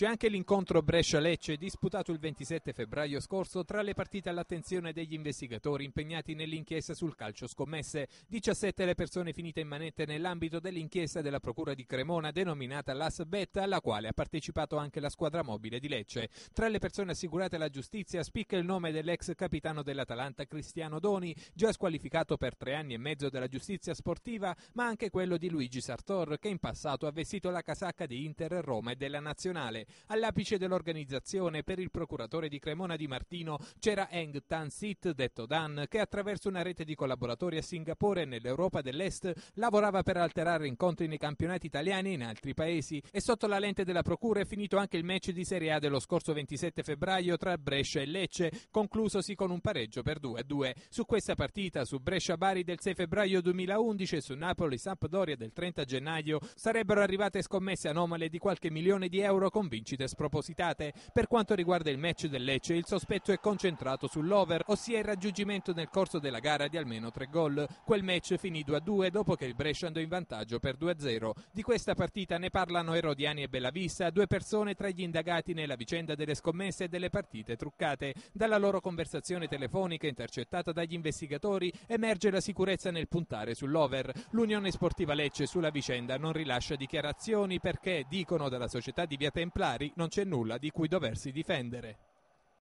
C'è anche l'incontro Brescia-Lecce disputato il 27 febbraio scorso tra le partite all'attenzione degli investigatori impegnati nell'inchiesta sul calcio scommesse. 17 le persone finite in manette nell'ambito dell'inchiesta della Procura di Cremona denominata Las Betta, alla quale ha partecipato anche la squadra mobile di Lecce. Tra le persone assicurate alla giustizia spicca il nome dell'ex capitano dell'Atalanta Cristiano Doni, già squalificato per tre anni e mezzo dalla giustizia sportiva, ma anche quello di Luigi Sartor, che in passato ha vestito la casacca di Inter Roma e della Nazionale. All'apice dell'organizzazione per il procuratore di Cremona Di Martino c'era Eng Tan Sit, detto Dan, che attraverso una rete di collaboratori a Singapore e nell'Europa dell'Est lavorava per alterare incontri nei campionati italiani e in altri paesi e sotto la lente della procura è finito anche il match di Serie A dello scorso 27 febbraio tra Brescia e Lecce, conclusosi con un pareggio per 2-2. Su questa partita, su Brescia-Bari del 6 febbraio 2011 e su Napoli-Sampdoria del 30 gennaio, sarebbero arrivate scommesse anomale di qualche milione di euro con vincite spropositate. Per quanto riguarda il match del Lecce, il sospetto è concentrato sull'over, ossia il raggiungimento nel corso della gara di almeno tre gol. Quel match finì 2-2 dopo che il Brescia andò in vantaggio per 2-0. Di questa partita ne parlano Erodiani e Bellavista, due persone tra gli indagati nella vicenda delle scommesse e delle partite truccate. Dalla loro conversazione telefonica intercettata dagli investigatori emerge la sicurezza nel puntare sull'over. L'Unione Sportiva Lecce sulla vicenda non rilascia dichiarazioni perché, dicono dalla società di Via Templi, esemplari non c'è nulla di cui doversi difendere.